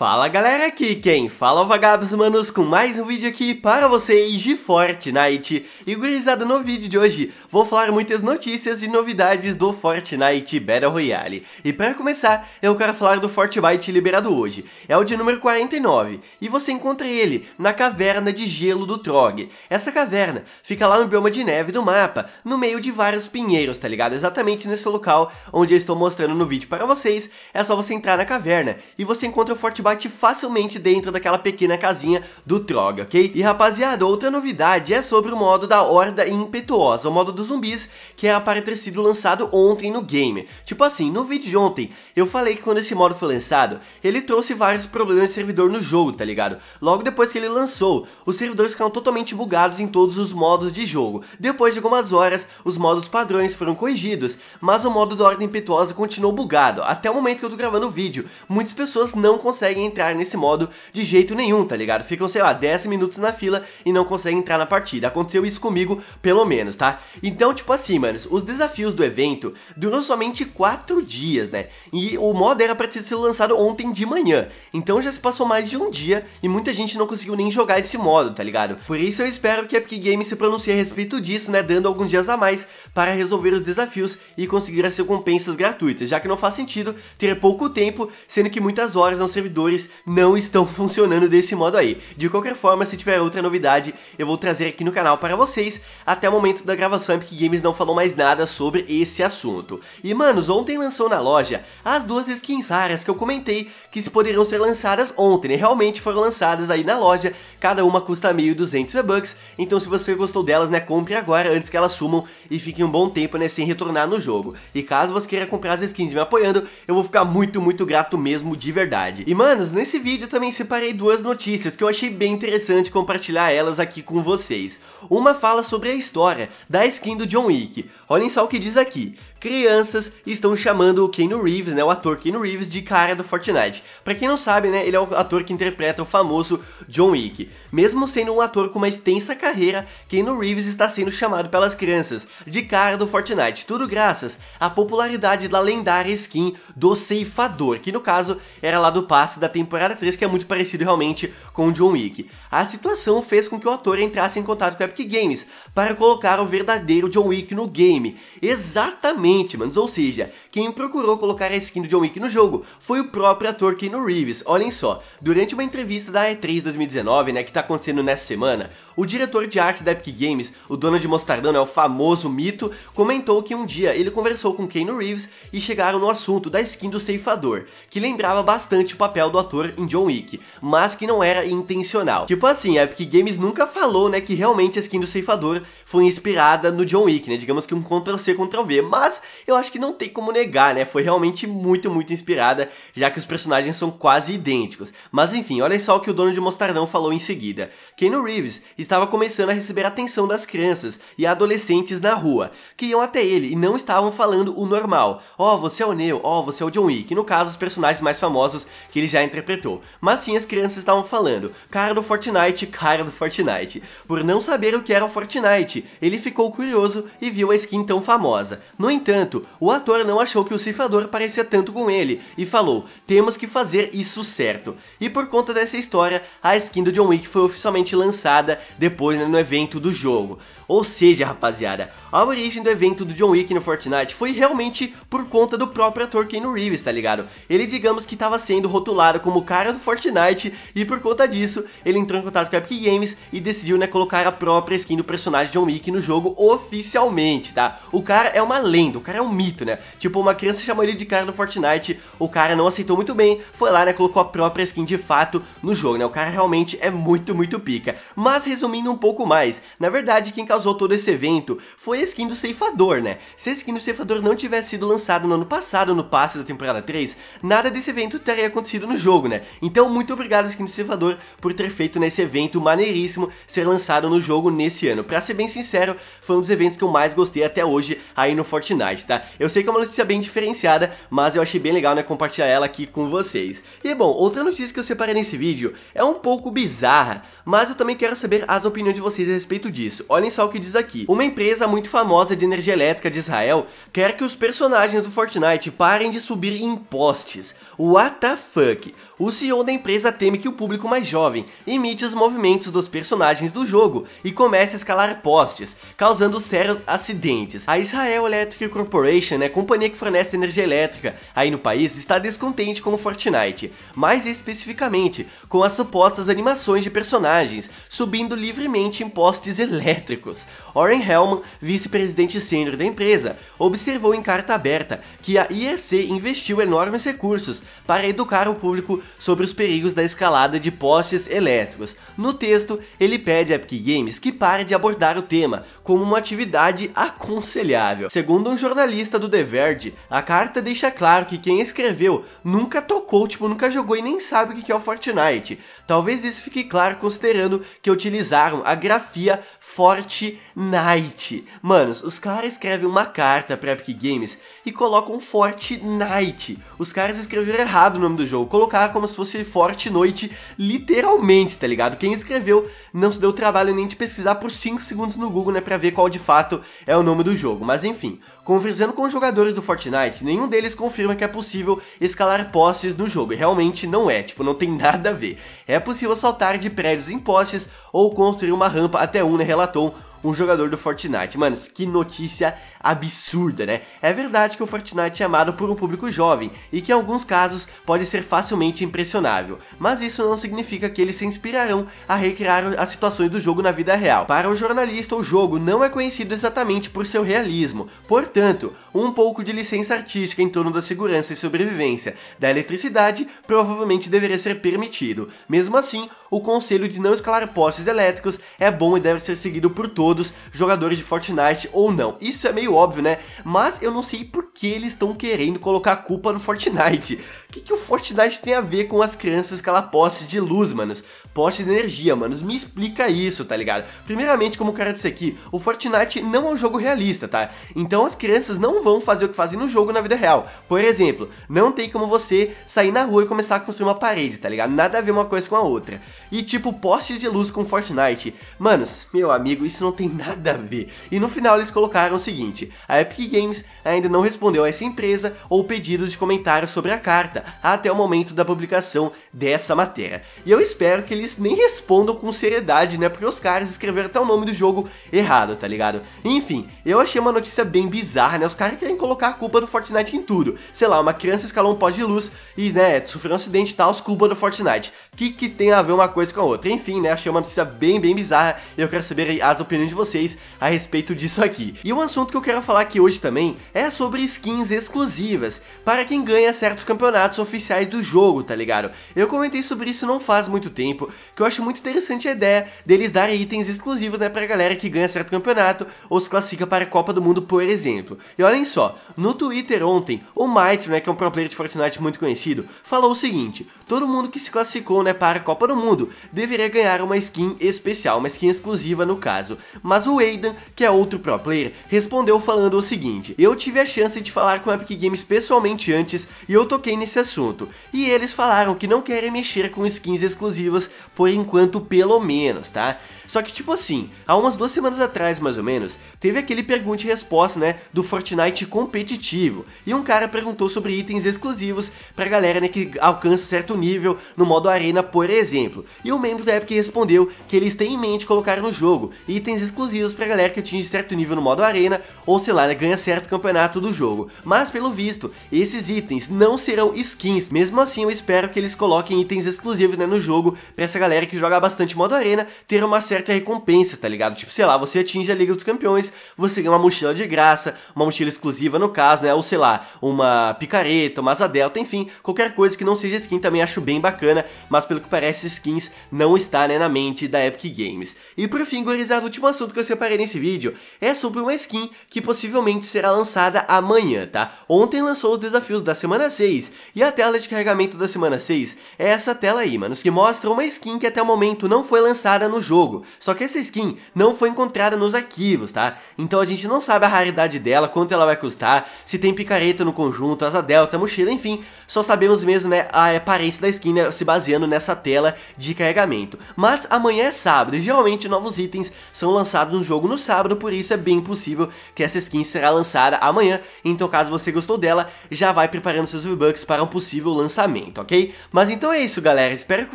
Fala galera aqui quem fala é o vagabos manos com mais um vídeo aqui para vocês de Fortnite E gurizada no vídeo de hoje vou falar muitas notícias e novidades do Fortnite Battle Royale E para começar eu quero falar do Fortnite liberado hoje É o de número 49 e você encontra ele na caverna de gelo do Trog Essa caverna fica lá no bioma de neve do mapa no meio de vários pinheiros tá ligado? Exatamente nesse local onde eu estou mostrando no vídeo para vocês É só você entrar na caverna e você encontra o Fortnite bate facilmente dentro daquela pequena casinha do trog, ok? E rapaziada, outra novidade é sobre o modo da Horda Impetuosa, o modo dos zumbis, que era para ter sido lançado ontem no game. Tipo assim, no vídeo de ontem, eu falei que quando esse modo foi lançado, ele trouxe vários problemas de servidor no jogo, tá ligado? Logo depois que ele lançou, os servidores ficaram totalmente bugados em todos os modos de jogo. Depois de algumas horas, os modos padrões foram corrigidos, mas o modo da Horda Impetuosa continuou bugado. Até o momento que eu tô gravando o vídeo, muitas pessoas não conseguem conseguem entrar nesse modo de jeito nenhum, tá ligado? Ficam, sei lá, 10 minutos na fila e não conseguem entrar na partida. Aconteceu isso comigo, pelo menos, tá? Então, tipo assim, mano os desafios do evento duram somente 4 dias, né? E o modo era pra ter sido lançado ontem de manhã. Então já se passou mais de um dia e muita gente não conseguiu nem jogar esse modo, tá ligado? Por isso eu espero que a Epic Games se pronuncie a respeito disso, né? Dando alguns dias a mais para resolver os desafios e conseguir as recompensas gratuitas, já que não faz sentido ter pouco tempo, sendo que muitas horas no é servidor servidores não estão funcionando desse modo aí. De qualquer forma, se tiver outra novidade, eu vou trazer aqui no canal para vocês. Até o momento da gravação, Epic Games não falou mais nada sobre esse assunto. E, manos, ontem lançou na loja as duas skins raras que eu comentei que se poderiam ser lançadas ontem, né? realmente foram lançadas aí na loja, cada uma custa 1.200 V-Bucks, então se você gostou delas, né, compre agora antes que elas sumam e fiquem um bom tempo, né, sem retornar no jogo. E caso você queira comprar as skins me apoiando, eu vou ficar muito, muito grato mesmo, de verdade. E, mano, Manos, nesse vídeo também separei duas notícias que eu achei bem interessante compartilhar elas aqui com vocês. Uma fala sobre a história da skin do John Wick. Olhem só o que diz aqui crianças estão chamando o Keanu Reeves, né, o ator Keanu Reeves, de cara do Fortnite. Para quem não sabe, né, ele é o ator que interpreta o famoso John Wick. Mesmo sendo um ator com uma extensa carreira, Keanu Reeves está sendo chamado pelas crianças de cara do Fortnite, tudo graças à popularidade da lendária skin do Ceifador, que no caso era lá do passe da temporada 3, que é muito parecido realmente com o John Wick. A situação fez com que o ator entrasse em contato com a Epic Games para colocar o verdadeiro John Wick no game. Exatamente, manos. Ou seja, quem procurou colocar a skin do John Wick no jogo foi o próprio ator Keanu Reeves. Olhem só, durante uma entrevista da E3 2019, né, que tá acontecendo nessa semana, o diretor de arte da Epic Games, o dono de Mostardano é o famoso mito, comentou que um dia ele conversou com Keanu Reeves e chegaram no assunto da skin do ceifador, que lembrava bastante o papel do ator em John Wick, mas que não era intencional. Tipo assim, a Epic Games nunca falou, né, que realmente a skin do ceifador foi inspirada no John Wick, né? Digamos que um Ctrl-C, Ctrl-V, mas eu acho que não tem como negar, né? Foi realmente muito, muito inspirada, já que os personagens são quase idênticos. Mas enfim, olha só o que o dono de Mostardão falou em seguida. Keanu Reeves estava começando a receber atenção das crianças e adolescentes na rua, que iam até ele e não estavam falando o normal. Ó, oh, você é o Neo, ó, oh, você é o John Wick. No caso, os personagens mais famosos que ele já interpretou. Mas sim, as crianças estavam falando, cara do Fortnite, cara do Fortnite, por não saber o que era o Fortnite ele ficou curioso e viu a skin tão famosa. No entanto, o ator não achou que o cifrador parecia tanto com ele e falou, temos que fazer isso certo. E por conta dessa história, a skin do John Wick foi oficialmente lançada depois né, no evento do jogo. Ou seja, rapaziada, a origem do evento do John Wick no Fortnite foi realmente por conta do próprio ator Keanu Reeves, tá ligado? Ele, digamos que estava sendo rotulado como o cara do Fortnite e por conta disso, ele entrou em contato com a Epic Games e decidiu, né, colocar a própria skin do personagem John Wick no jogo oficialmente, tá? O cara é uma lenda, o cara é um mito, né? Tipo, uma criança chamou ele de cara do Fortnite, o cara não aceitou muito bem, foi lá, né, colocou a própria skin de fato no jogo, né? O cara realmente é muito, muito pica. Mas resumindo um pouco mais, na verdade, quem causou causou todo esse evento foi a skin do ceifador, né? Se a skin do ceifador não tivesse sido lançada no ano passado, no passe da temporada 3, nada desse evento teria acontecido no jogo, né? Então, muito obrigado, skin do ceifador, por ter feito nesse evento maneiríssimo ser lançado no jogo nesse ano. Pra ser bem sincero, foi um dos eventos que eu mais gostei até hoje aí no Fortnite, tá? Eu sei que é uma notícia bem diferenciada, mas eu achei bem legal, né, compartilhar ela aqui com vocês. E bom, outra notícia que eu separei nesse vídeo é um pouco bizarra, mas eu também quero saber as opiniões de vocês a respeito disso. Olhem só que diz aqui. Uma empresa muito famosa de energia elétrica de Israel quer que os personagens do Fortnite parem de subir em postes. What the fuck? O CEO da empresa teme que o público mais jovem imite os movimentos dos personagens do jogo e comece a escalar postes, causando sérios acidentes. A Israel Electric Corporation, a né, companhia que fornece energia elétrica aí no país, está descontente com o Fortnite, mais especificamente com as supostas animações de personagens subindo livremente em postes elétricos. Oren Hellman, vice-presidente sênior da empresa, observou em carta aberta que a IEC investiu enormes recursos para educar o público sobre os perigos da escalada de postes elétricos. No texto, ele pede a Epic Games que pare de abordar o tema como uma atividade aconselhável. Segundo um jornalista do The Verge, a carta deixa claro que quem escreveu nunca tocou, tipo, nunca jogou e nem sabe o que é o Fortnite. Talvez isso fique claro considerando que utilizaram a grafia Fortnite. Manos, os caras escrevem uma carta pra Epic Games e colocam Fortnite. Os caras escreveram errado o nome do jogo, colocaram como se fosse Fortnite literalmente, tá ligado? Quem escreveu não se deu trabalho nem de pesquisar por 5 segundos no Google, né, pra ver qual de fato é o nome do jogo, mas enfim. Conversando com os jogadores do Fortnite, nenhum deles confirma que é possível escalar postes no jogo, e realmente não é, tipo, não tem nada a ver. É possível saltar de prédios em postes ou construir uma rampa até um, né, relatou um jogador do Fortnite. Mano, que notícia absurda, né? É verdade que o Fortnite é amado por um público jovem e que em alguns casos pode ser facilmente impressionável, mas isso não significa que eles se inspirarão a recriar as situações do jogo na vida real. Para o jornalista, o jogo não é conhecido exatamente por seu realismo, portanto, um pouco de licença artística em torno da segurança e sobrevivência da eletricidade provavelmente deveria ser permitido. Mesmo assim, o conselho de não escalar postes elétricos é bom e deve ser seguido por todos todos jogadores de Fortnite ou não. Isso é meio óbvio, né? Mas eu não sei por que eles estão querendo colocar a culpa no Fortnite. O que, que o Fortnite tem a ver com as crianças que ela poste de luz, manos? Poste de energia, manos. Me explica isso, tá ligado? Primeiramente, como o cara disse aqui, o Fortnite não é um jogo realista, tá? Então as crianças não vão fazer o que fazem no jogo na vida real. Por exemplo, não tem como você sair na rua e começar a construir uma parede, tá ligado? Nada a ver uma coisa com a outra. E tipo, poste de luz com Fortnite. Manos, meu amigo, isso não tem tem nada a ver. E no final eles colocaram o seguinte: a Epic Games ainda não respondeu a essa empresa ou pedidos de comentários sobre a carta até o momento da publicação dessa matéria. E eu espero que eles nem respondam com seriedade, né? Porque os caras escreveram até o nome do jogo errado, tá ligado? Enfim, eu achei uma notícia bem bizarra, né? Os caras querem colocar a culpa do Fortnite em tudo. Sei lá, uma criança escalou um pó de luz e, né, sofreu um acidente e tal, os culpa do Fortnite. que, que tem a ver uma coisa com a outra? Enfim, né? Achei uma notícia bem, bem bizarra e eu quero saber as opiniões de vocês a respeito disso aqui. E um assunto que eu quero falar aqui hoje também é sobre skins exclusivas, para quem ganha certos campeonatos oficiais do jogo, tá ligado? Eu comentei sobre isso não faz muito tempo, que eu acho muito interessante a ideia deles darem itens exclusivos, né, pra galera que ganha certo campeonato ou se classifica para a Copa do Mundo, por exemplo. E olhem só, no Twitter ontem, o Mitro, né, que é um pro player de Fortnite muito conhecido, falou o seguinte, todo mundo que se classificou né, para a Copa do Mundo deveria ganhar uma skin especial, uma skin exclusiva no caso. Mas o Aidan, que é outro pro player, respondeu falando o seguinte, eu tive a chance de falar com a Epic Games pessoalmente antes e eu toquei nesse assunto, e eles falaram que não querem mexer com skins exclusivas por enquanto pelo menos, tá? Só que, tipo assim, há umas duas semanas atrás, mais ou menos, teve aquele pergunta e resposta, né, do Fortnite competitivo. E um cara perguntou sobre itens exclusivos pra galera, né, que alcança certo nível no modo arena, por exemplo. E o um membro da Epic respondeu que eles têm em mente colocar no jogo itens exclusivos pra galera que atinge certo nível no modo arena, ou sei lá, né, ganha certo campeonato do jogo. Mas, pelo visto, esses itens não serão skins. Mesmo assim, eu espero que eles coloquem itens exclusivos, né, no jogo, pra essa galera que joga bastante modo arena, ter uma certa certa recompensa, tá ligado? Tipo, sei lá, você atinge a Liga dos Campeões, você ganha uma mochila de graça, uma mochila exclusiva no caso, né? Ou sei lá, uma picareta, uma asa delta, enfim, qualquer coisa que não seja skin também acho bem bacana, mas pelo que parece, skins não está, né, na mente da Epic Games. E por fim, gurizada, o último assunto que eu separei nesse vídeo é sobre uma skin que possivelmente será lançada amanhã, tá? Ontem lançou os desafios da semana 6, e a tela de carregamento da semana 6 é essa tela aí, manos, que mostra uma skin que até o momento não foi lançada no jogo, só que essa skin não foi encontrada nos arquivos, tá? Então a gente não sabe a raridade dela, quanto ela vai custar, se tem picareta no conjunto, asa delta, mochila, enfim. Só sabemos mesmo, né, a aparência da skin né, se baseando nessa tela de carregamento. Mas amanhã é sábado e geralmente novos itens são lançados no jogo no sábado, por isso é bem possível que essa skin será lançada amanhã. Então caso você gostou dela, já vai preparando seus V-Bucks para um possível lançamento, ok? Mas então é isso, galera. Espero que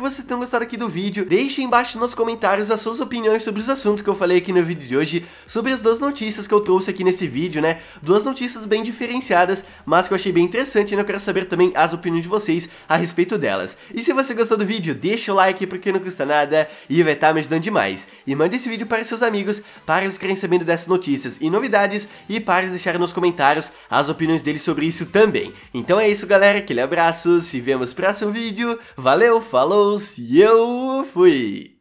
vocês tenham gostado aqui do vídeo. Deixem embaixo nos comentários as suas opiniões sobre os assuntos que eu falei aqui no vídeo de hoje, sobre as duas notícias que eu trouxe aqui nesse vídeo, né? Duas notícias bem diferenciadas, mas que eu achei bem interessante e né? eu quero saber também as opiniões de vocês a respeito delas. E se você gostou do vídeo, deixa o like porque não custa nada e vai estar tá me ajudando demais. E mande esse vídeo para seus amigos, para eles querem sabendo dessas notícias e novidades e para eles deixarem nos comentários as opiniões deles sobre isso também. Então é isso galera, aquele abraço, se vemos no próximo vídeo, valeu, falou e eu fui!